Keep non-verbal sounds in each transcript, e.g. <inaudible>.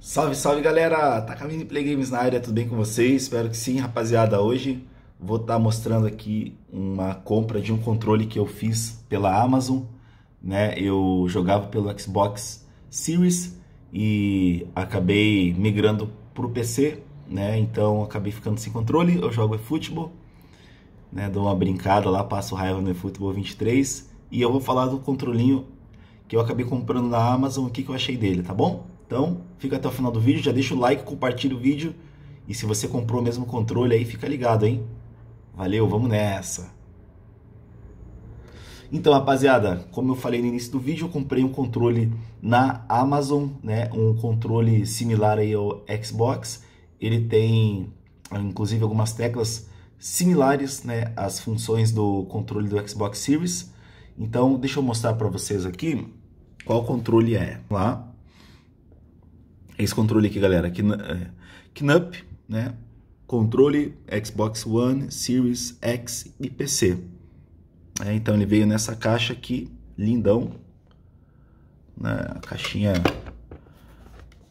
Salve, salve galera! Takamine tá Play Games na área, tudo bem com vocês? Espero que sim, rapaziada. Hoje vou estar tá mostrando aqui uma compra de um controle que eu fiz pela Amazon, né? Eu jogava pelo Xbox Series e acabei migrando para o PC, né? Então acabei ficando sem controle. Eu jogo eFootball, né? Dou uma brincada lá, passo raiva no eFootball 23 e eu vou falar do controlinho que eu acabei comprando na Amazon, o que, que eu achei dele, tá bom? Então, fica até o final do vídeo, já deixa o like, compartilha o vídeo. E se você comprou o mesmo controle aí, fica ligado, hein? Valeu, vamos nessa! Então, rapaziada, como eu falei no início do vídeo, eu comprei um controle na Amazon, né? Um controle similar aí ao Xbox. Ele tem, inclusive, algumas teclas similares, né? As funções do controle do Xbox Series. Então, deixa eu mostrar para vocês aqui qual controle é. Lá. É esse controle aqui, galera. É, Knup, né? Controle Xbox One, Series X e PC. É, então ele veio nessa caixa aqui, lindão. Né? caixinha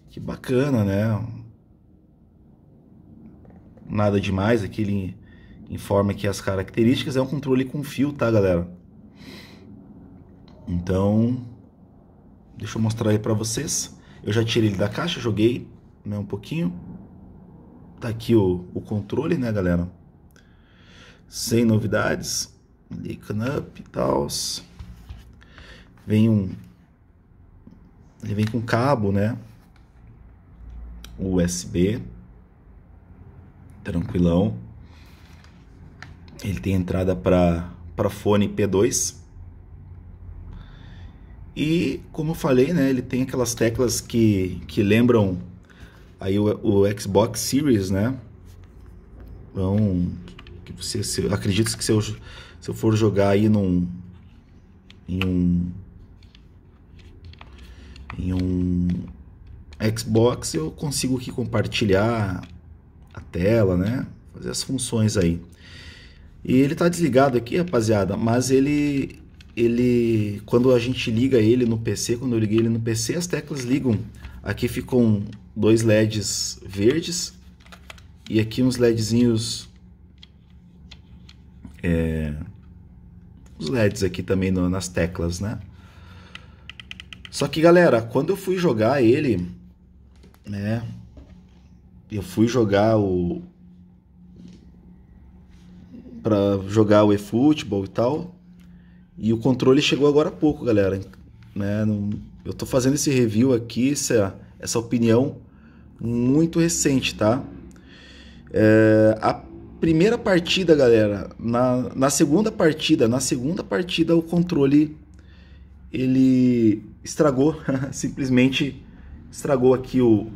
que bacana, né? Nada demais, aqui ele informa aqui as características. É um controle com fio, tá, galera? Então, deixa eu mostrar aí para vocês. Eu já tirei ele da caixa, joguei né, um pouquinho. Tá aqui o, o controle, né, galera? Sem novidades. Lican up e tal. Vem um. Ele vem com cabo, né? USB. Tranquilão. Ele tem entrada para fone P2 e como eu falei, né, ele tem aquelas teclas que, que lembram aí o, o Xbox Series, né? Então, que você se, acredito que se eu, se eu for jogar aí num em um em um Xbox eu consigo aqui compartilhar a tela, né? Fazer as funções aí. E ele tá desligado aqui, rapaziada, mas ele ele, quando a gente liga ele no PC, quando eu liguei ele no PC, as teclas ligam. Aqui ficam dois LEDs verdes e aqui uns LEDzinhos, é, os LEDs aqui também no, nas teclas, né? Só que galera, quando eu fui jogar ele, né? Eu fui jogar o para jogar o eFootball e tal, e o controle chegou agora há pouco, galera. Né? Eu estou fazendo esse review aqui, essa, essa opinião muito recente, tá? É, a primeira partida, galera, na, na segunda partida, na segunda partida o controle ele estragou, <laughs> simplesmente estragou aqui o,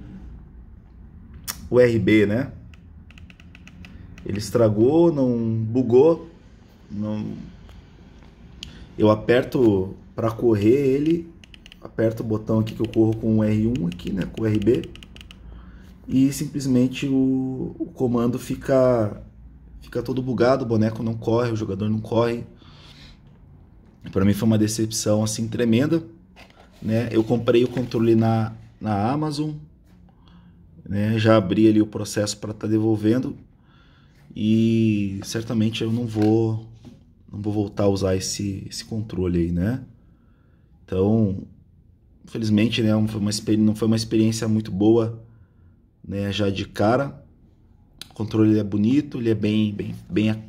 o RB, né? Ele estragou, não bugou, não eu aperto para correr ele, aperto o botão aqui que eu corro com o R1 aqui, né, com o RB, e simplesmente o, o comando fica fica todo bugado, o boneco não corre, o jogador não corre. Para mim foi uma decepção assim tremenda, né? Eu comprei o controle na, na Amazon, né? Já abri ali o processo para estar tá devolvendo e certamente eu não vou não vou voltar a usar esse, esse controle aí, né? Então, infelizmente, né, foi uma, não foi uma experiência muito boa, né, já de cara. O controle é bonito, ele é bem, bem, bem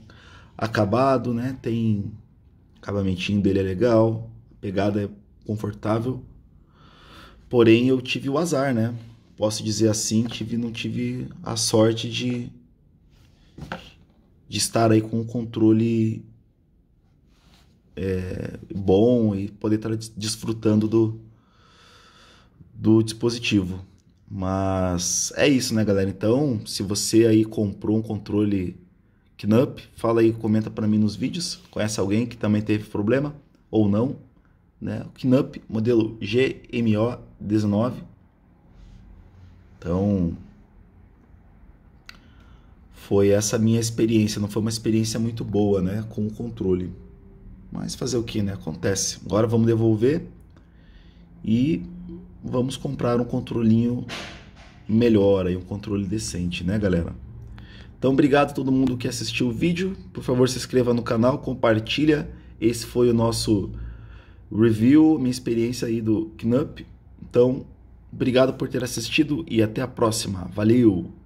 acabado, né? Tem o acabamentinho dele é legal, a pegada é confortável. Porém, eu tive o azar, né? Posso dizer assim, tive, não tive a sorte de de estar aí com o controle é, bom e poder estar desfrutando do, do dispositivo. Mas é isso, né, galera? Então, se você aí comprou um controle Knup, fala aí, comenta para mim nos vídeos. Conhece alguém que também teve problema ou não? Né? O Knup, modelo GMO19. Então, foi essa minha experiência. Não foi uma experiência muito boa, né, com o controle. Mas fazer o que, né? Acontece. Agora vamos devolver e vamos comprar um controlinho melhor aí, um controle decente, né, galera? Então, obrigado a todo mundo que assistiu o vídeo. Por favor, se inscreva no canal, compartilha. Esse foi o nosso review, minha experiência aí do Knup. Então, obrigado por ter assistido e até a próxima. Valeu!